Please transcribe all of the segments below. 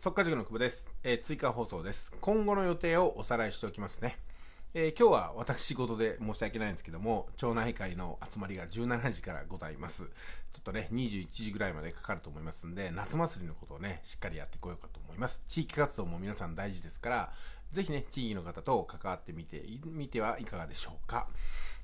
速か、塾の久保です、えー、追加放送です。今後の予定をおさらいしておきますね。えー、今日は私事で申し訳ないんですけども、町内会の集まりが17時からございます。ちょっとね、21時ぐらいまでかかると思いますんで、夏祭りのことをね、しっかりやってこようかと思います。地域活動も皆さん大事ですから、ぜひね、地域の方と関わってみて、みてはいかがでしょうか。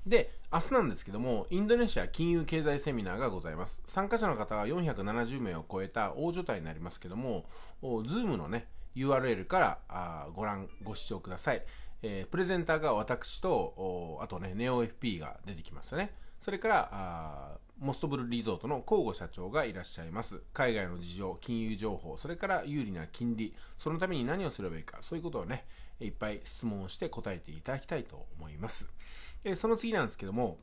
で、明日なんですけども、インドネシア金融経済セミナーがございます。参加者の方は470名を超えた大所帯になりますけども、ズームのね、URL からあご覧、ご視聴ください。えー、プレゼンターが私と、あとね、ネオ FP が出てきますよね。それから、あモストブルリゾートの交互社長がいらっしゃいます。海外の事情、金融情報、それから有利な金利、そのために何をすればいいか、そういうことをね、いっぱい質問して答えていただきたいと思います。えー、その次なんですけども、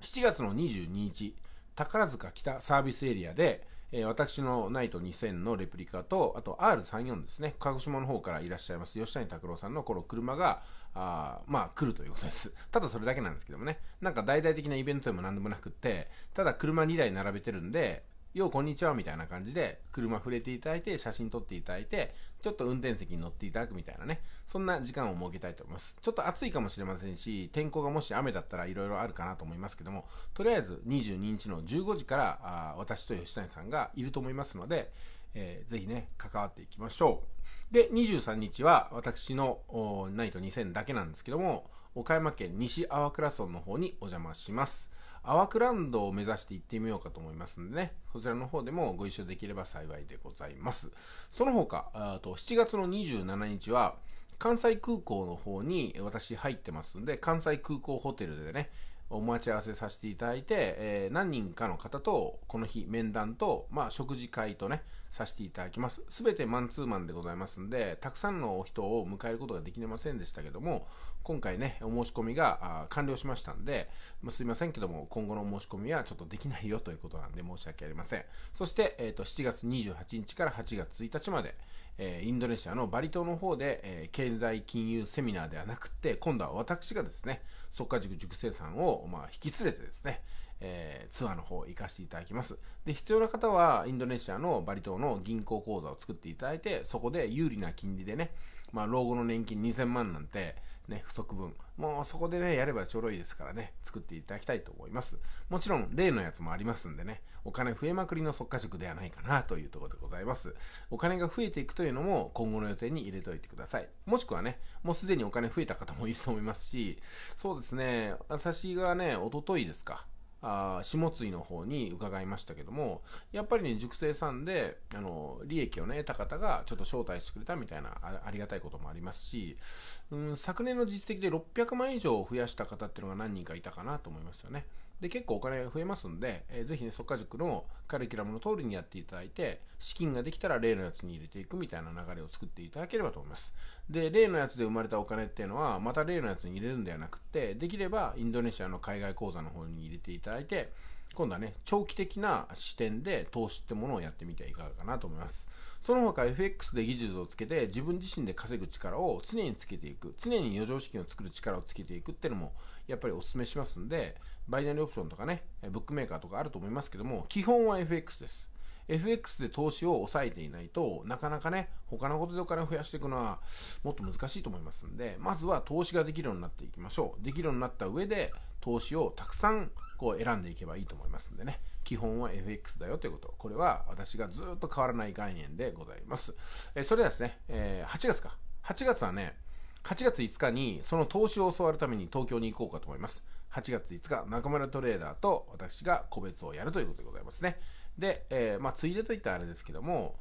7月の22日、宝塚北サービスエリアで、え私のナイト2000のレプリカと、あと R34 ですね、鹿児島の方からいらっしゃいます、吉谷拓郎さんのこの車が、あまあ、来るということです。ただそれだけなんですけどもね、なんか大々的なイベントでも何でもなくって、ただ車2台並べてるんで、ようこんにちはみたいな感じで、車触れていただいて、写真撮っていただいて、ちょっと運転席に乗っていただくみたいなね、そんな時間を設けたいと思います。ちょっと暑いかもしれませんし、天候がもし雨だったら色々あるかなと思いますけども、とりあえず22日の15時から、あ私と吉谷さんがいると思いますので、えー、ぜひね、関わっていきましょう。で、23日は私のナイト2000だけなんですけども、岡山県西粟倉村の方にお邪魔します。ワクランドを目指して行ってみようかと思いますんでね、そちらの方でもご一緒できれば幸いでございます。その他、あと7月の27日は、関西空港の方に私入ってますんで、関西空港ホテルでね、お待ち合わせさせていただいて、えー、何人かの方と、この日、面談と、まあ、食事会とね、させていただきます。全てマンツーマンでございますんで、たくさんの人を迎えることができませんでしたけども、今回ね、お申し込みが完了しましたんで、まあ、すいませんけども、今後の申し込みはちょっとできないよということなんで申し訳ありません。そして、えっ、ー、と、7月28日から8月1日まで、えー、インドネシアのバリ島の方で、えー、経済金融セミナーではなくて、今度は私がですね、即化塾塾生さんを、まあ、引き連れてですね、えー、ツアーの方行かせていただきます。で、必要な方は、インドネシアのバリ島の銀行口座を作っていただいて、そこで有利な金利でね、まあ、老後の年金2000万なんて、ね、不足分。もうそこでね、やればちょろいですからね、作っていただきたいと思います。もちろん、例のやつもありますんでね、お金増えまくりの即可塾ではないかなというところでございます。お金が増えていくというのも今後の予定に入れておいてください。もしくはね、もうすでにお金増えた方もいると思いますし、そうですね、私がね、おとといですか、あ下津の方に伺いましたけども、やっぱりね、熟成さんで、あの、利益をね、得た方がちょっと招待してくれたみたいなありがたいこともありますし、うん、昨年の実績で600万以上増やした方っていうのが何人かいたかなと思いますよね。で、結構お金増えますんで、えー、ぜひね、速化塾のカリキュラムの通りにやっていただいて、資金ができたら例のやつに入れていくみたいな流れを作っていただければと思います。で、例のやつで生まれたお金っていうのは、また例のやつに入れるんではなくて、できればインドネシアの海外口座の方に入れていただいて、今度はね、長期的な視点で投資ってものをやってみてはいかがかなと思います。その他 FX で技術をつけて自分自身で稼ぐ力を常につけていく、常に余剰資金を作る力をつけていくっていうのもやっぱりお勧めしますんで、バイナリーオプションとかね、ブックメーカーとかあると思いますけども、基本は FX です。FX で投資を抑えていないとなかなかね、他のことでお金を増やしていくのはもっと難しいと思いますんで、まずは投資ができるようになっていきましょう。できるようになった上で投資をたくさんこう選んでいけばいいと思いますんでね。基本は FX だよということ。これは私がずっと変わらない概念でございます。えそれではですね、え8月か。8月はね、8月5日にその投資を教わるために東京に行こうかと思います。8月5日、中村トレーダーと私が個別をやるということでございますね。で、えー、まあ、ついでといったらあれですけども、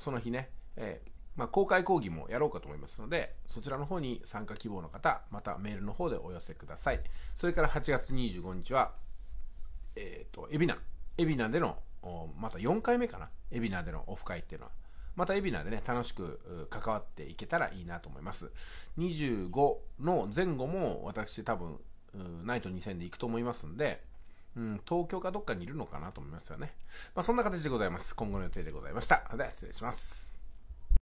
その日ね、えー、まあ、公開講義もやろうかと思いますので、そちらの方に参加希望の方、またメールの方でお寄せください。それから8月25日は、えっ、ー、と、海老名、海老名での、また4回目かな、海老名でのオフ会っていうのは、また海老名でね、楽しく関わっていけたらいいなと思います。25の前後も私多分、ナイト2000で行くと思いますんで、うん、東京かどっかにいるのかなと思いますよね。まあ、そんな形でございます。今後の予定でございました。では、失礼します。